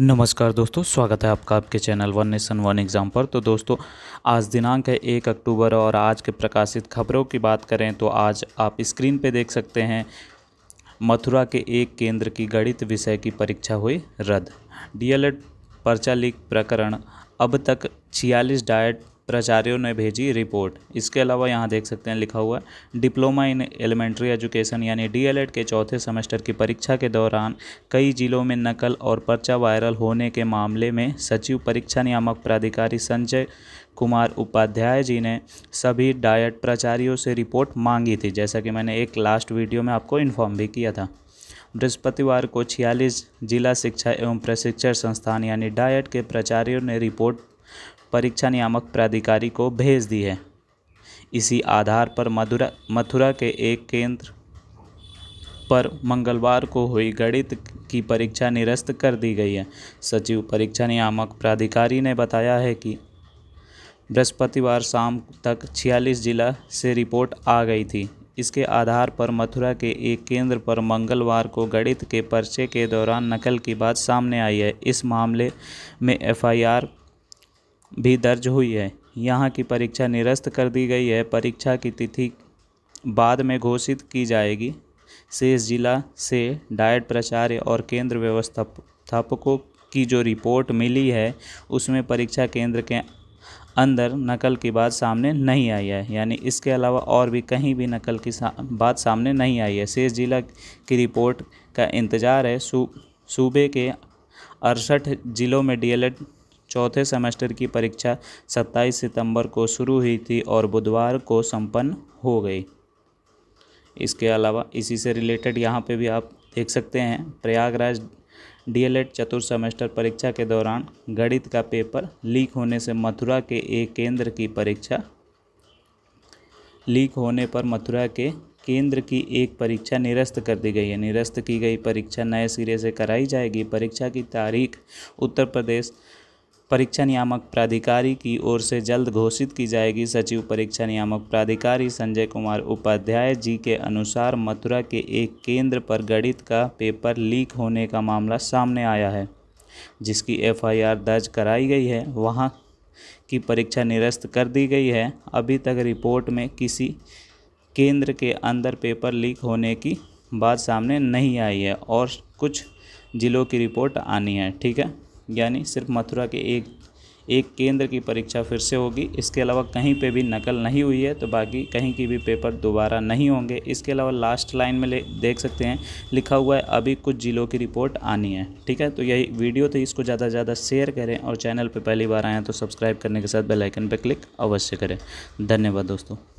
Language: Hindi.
नमस्कार दोस्तों स्वागत है आपका आपके channel one nation one exam पर तो दोस्तों आज दिनांक है एक अक्टूबर और आज के प्रकाशित खबरों की बात करें तो आज आप स्क्रीन पे देख सकते हैं मथुरा के एक केंद्र की गणित विषय की परीक्षा हुई रद्द डीएलएड पर्चा लीक प्रकरण अब तक छियालीस डायट प्राचार्यों ने भेजी रिपोर्ट इसके अलावा यहाँ देख सकते हैं लिखा हुआ डिप्लोमा इन एलिमेंट्री एजुकेशन यानी डीएलएड के चौथे सेमेस्टर की परीक्षा के दौरान कई जिलों में नकल और पर्चा वायरल होने के मामले में सचिव परीक्षा नियामक प्राधिकारी संजय कुमार उपाध्याय जी ने सभी डायट प्राचार्यों से रिपोर्ट मांगी थी जैसा कि मैंने एक लास्ट वीडियो में आपको इन्फॉर्म भी किया था बृहस्पतिवार को छियालीस जिला शिक्षा एवं प्रशिक्षण संस्थान यानी डायट के प्राचार्यों ने रिपोर्ट परीक्षा नियामक प्राधिकारी को भेज दी है इसी आधार पर मधुरा मथुरा के एक केंद्र पर मंगलवार को हुई गणित की परीक्षा निरस्त कर दी गई है सचिव परीक्षा नियामक प्राधिकारी ने बताया है कि बृहस्पतिवार शाम तक 46 जिला से रिपोर्ट आ गई थी इसके आधार पर मथुरा के एक केंद्र पर मंगलवार को गणित के पर्चे के दौरान नकल की बात सामने आई है इस मामले में एफआईआर भी दर्ज हुई है यहाँ की परीक्षा निरस्त कर दी गई है परीक्षा की तिथि बाद में घोषित की जाएगी शेष जिला से डायट प्राचार्य और केंद्र व्यवस्थापकों की जो रिपोर्ट मिली है उसमें परीक्षा केंद्र के अंदर नकल की बात सामने नहीं आई है यानी इसके अलावा और भी कहीं भी नकल की सा, बात सामने नहीं आई है शेष जिला की रिपोर्ट का इंतज़ार है सूबे के अड़सठ ज़िलों में डीएलएड चौथे सेमेस्टर की परीक्षा 27 सितंबर को शुरू हुई थी और बुधवार को संपन्न हो गई इसके अलावा इसी से रिलेटेड यहाँ पे भी आप देख सकते हैं प्रयागराज डीएलएड चतुर्थ सेमेस्टर परीक्षा के दौरान गणित का पेपर लीक होने से मथुरा के एक केंद्र की परीक्षा लीक होने पर मथुरा के केंद्र की एक परीक्षा निरस्त कर दी गई है निरस्त की गई परीक्षा नए सिरे से कराई जाएगी परीक्षा की तारीख उत्तर प्रदेश परीक्षा नियामक प्राधिकारी की ओर से जल्द घोषित की जाएगी सचिव परीक्षा नियामक प्राधिकारी संजय कुमार उपाध्याय जी के अनुसार मथुरा के एक केंद्र पर गणित का पेपर लीक होने का मामला सामने आया है जिसकी एफआईआर दर्ज कराई गई है वहां की परीक्षा निरस्त कर दी गई है अभी तक रिपोर्ट में किसी केंद्र के अंदर पेपर लीक होने की बात सामने नहीं आई है और कुछ ज़िलों की रिपोर्ट आनी है ठीक है यानी सिर्फ मथुरा के एक एक केंद्र की परीक्षा फिर से होगी इसके अलावा कहीं पे भी नकल नहीं हुई है तो बाकी कहीं की भी पेपर दोबारा नहीं होंगे इसके अलावा लास्ट लाइन में ले देख सकते हैं लिखा हुआ है अभी कुछ ज़िलों की रिपोर्ट आनी है ठीक है तो यही वीडियो थी इसको ज़्यादा से ज़्यादा शेयर करें और चैनल पर पहली बार आएँ तो सब्सक्राइब करने के साथ बेलाइकन पर क्लिक अवश्य करें धन्यवाद दोस्तों